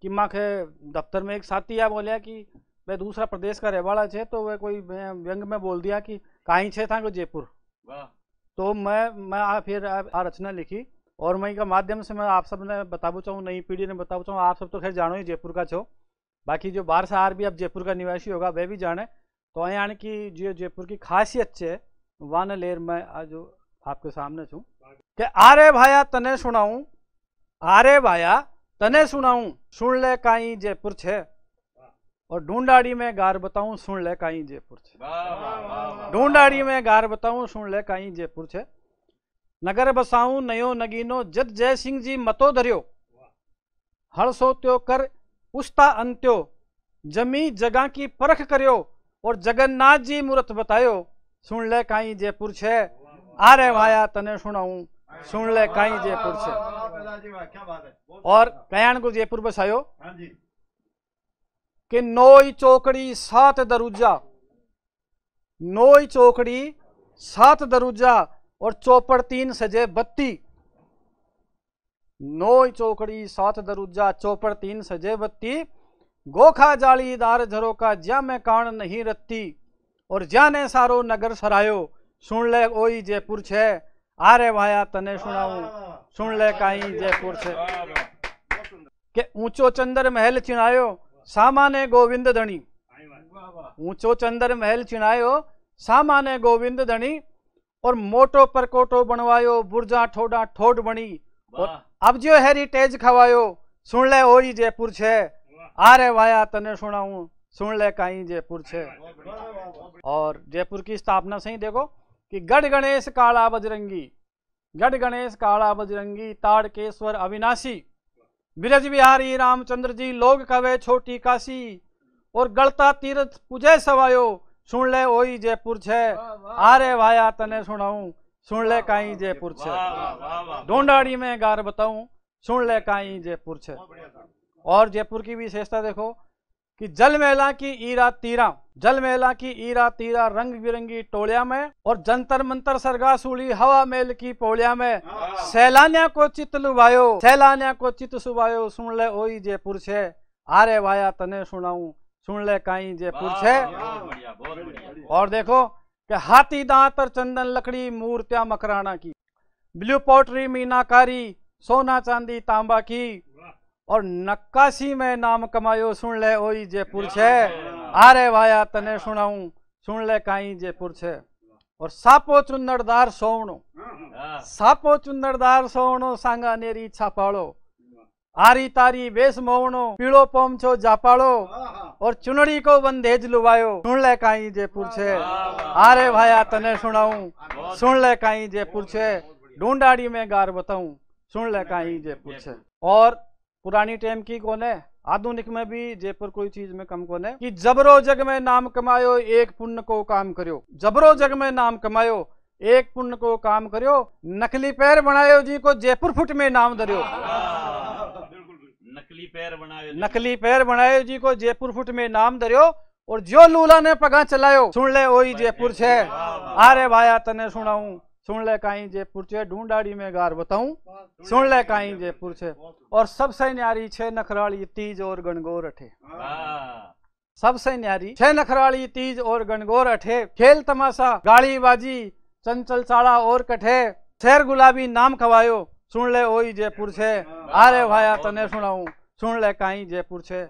किम्मा के दफ्तर में एक साथी है बोलिया कि वह दूसरा प्रदेश का रहवाड़ा छे तो वह कोई व्यंग में बोल दिया कि कहीं छे था को जयपुर तो मैं मैं आ फिर आ रचना लिखी और मैं का माध्यम से मैं आप सब ने बताबू चाहूँ नई पीढ़ी ने बताबू चाहूँ आप सब तो खैर जानो ही जयपुर का छो बाकी जो बाहर से आर भी अब जयपुर का निवासी होगा वह भी जाने तो यहाँ की जो जयपुर की खासियत है वन लेर में जो आपके सामने છું के आरे भाया तने सुनाऊ आरे भाया तने सुनाऊ सुन ले काई जयपुर छे और ढूंढाड़ी में गार बताऊ सुन ले काई जयपुर छे ढूंढाड़ी में गार बताऊ सुन ले काई जयपुर छे नगर बसाऊ नयो नगीनो जद जय सिंह जी मतो धरियो हर सो त्यो कर उस्ता अंत्यो जमी जगह की परख करियो और जगन्नाथ जी मूर्त बतायो सुन ले काई जयपुर छे अरे भाया तने सुनाऊ सुन ले कहीं जयपुर से और कयान को जयपुर बस आयो कि नोई चौकड़ी सात दरुजा नोई चौकड़ी सात दरुजा और चौपड़ तीन सजे बत्ती नोई चौकड़ी सात दरुजा चौपड़ तीन सजे बत्ती गोखा जाली दार झरोका ज्या में कान नहीं रत्ती और ज्या ने सारो नगर सरायो सुन ले ओई जयपुर छे आरे वाया तने सुनाऊ सुन ले काई जयपुर छे के ऊंचो चंदर महल चिनायो सामाने गोविंद धणी ऊंचो चंदर महल चिनायो सामाने गोविंद धणी और मोटो परकोटो बनवायो बुर्जा ठोडा ठोड बनी और अब जो हेरिटेज खवायो सुन ले ओई जयपुर छे आरे वाया तने सुनाऊ सुन ले काई जयपुर छे और जयपुर की स्थापना से ही देखो कि गढ़ गणेश काला बजरंगी गढ़ गणेश काला बजरंगी ताड़केश्वर अविनाशी ब्रज बिहारी रामचंद्र जी लोग कवे छोटी काशी और गलता तीर्थ पूजे सवायो सुन ले ओई जयपुर छे आरे भाया तने सुनाऊ सुन ले काई जयपुर छे ढोंडाड़ी में गार बताऊ सुन ले काई जयपुर छे और जयपुर की विशेषता देखो कि जल मेला की ईरा तीरा जल मेला की ईरा तीरा रंग बिरंगी टोलिया में और जंतर मंतर सरगा सूढ़ी हवा मेल की पोलिया में हाँ। सैलानिया को चित लुभायो सैलानिया को चित सुबायो सुन ले ओई जयपुर छे आरे वाया तने सुनाऊ सुन ले काई जयपुर छे और देखो कि हाथी दांत और चंदन लकड़ी मूर्तियां मकराना की ब्लू पोटरी मीनाकारी सोना चांदी तांबा की और नक्काशी में नाम कमायो सुन ले ओई जयपुर छे आरे भाया तने सुनाऊं सुन ले काई जयपुर छे और सापो चुन्नड़दार सोवणो सापो चुन्नड़दार सोवणो सांगा नेरी इच्छा पाळो आरी तारी बेस मोवणो पीलो पोमछो जापाड़ो और चुनड़ी को बंदेज लुवायो सुन ले काई जयपुर छे आरे भाया तने सुनाऊं सुन ले काई जयपुर छे ढूंढाड़ी में गार बताऊं सुन ले काई जयपुर छे और पुरानी टाइम की कौन है आधुनिक में भी जयपुर कोई चीज में कम कौन है कि जबरो जग में नाम कमायो एक पुण्य को काम करो जबरो जग में नाम कमायो एक पुण्य को काम करो नकली पैर बनायो जी को जयपुर फुट में नाम धरियो नकली पैर बनायो नकली पैर बनायो जी को जयपुर फुट में नाम धरियो और जो लूला ने पगा चलायो सुन ले ओ जयपुर छे अरे भाया तने सुनाऊ सुन ले काई जे पुरछे ढूंढाड़ी में गार बताऊं सुन ले काई जे पुरछे और सबसे न्यारी छे नखराली तीज और गणगोर अठे हाँ। सबसे न्यारी छे नखराली तीज और गणगोर अठे खेल तमाशा गाड़ी बाजी चंचल चाड़ा और कठे शेर गुलाबी नाम खवायो सुन ले ओई जयपुर छे अरे हाँ। भाया तने सुनाऊ सुन ले काई जयपुर छे